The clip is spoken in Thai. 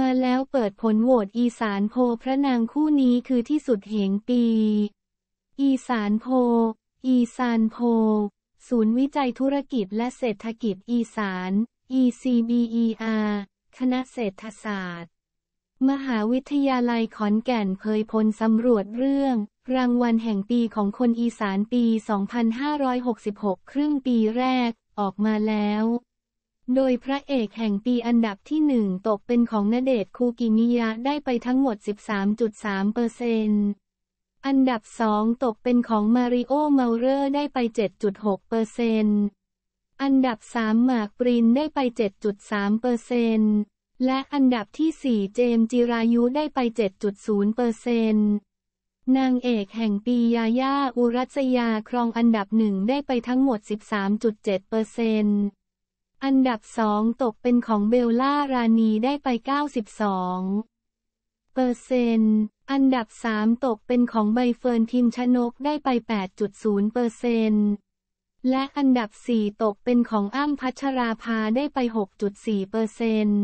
มาแล้วเปิดผลโหวตอีสานโพพระนางคู่นี้คือที่สุดเหงปี อีสานโพ อีสานโพ ศูนย์วิจัยธุรกิจและเศรษฐกิจอีสาน ECBER คณะเศรษฐศาสตร์ มหาวิทยาลัยขอนแก่นเผยผลสำรวจเรื่อง รางวัลแห่งปีของคนอีสานปี 2566 ครึ่งปีแรก ออกมาแล้วโดยพระเอกแห่งปีอันดับที่หนึ่งตกเป็นของาเดชคูกิมิยะได้ไปทั้งหมด 13.3 เปอร์เซนต์อันดับสองตกเป็นของมาริโอเมลเลอร์ได้ไป 7.6 เปอร์เซนต์อันดับสามหมากปรินได้ไป 7.3เปอร์เซนต์และอันดับที่สี่เจม จิรายุได้ไป 7.0เปอร์เซนต์นางเอกแห่งปียาย่าอุรัสยา ครองอันดับหนึ่งได้ไปทั้งหมด 13.7เปอร์เซนต์อันดับสองตกเป็นของเบลล่ารานีได้ไป 92เปอร์เซนต์อันดับสามตกเป็นของใบเฟิร์นทิมชนกได้ไป 8.0เปอร์เซนต์และอันดับสี่ตกเป็นของอ้ำพัชราภาได้ไป 6.4เปอร์เซนต์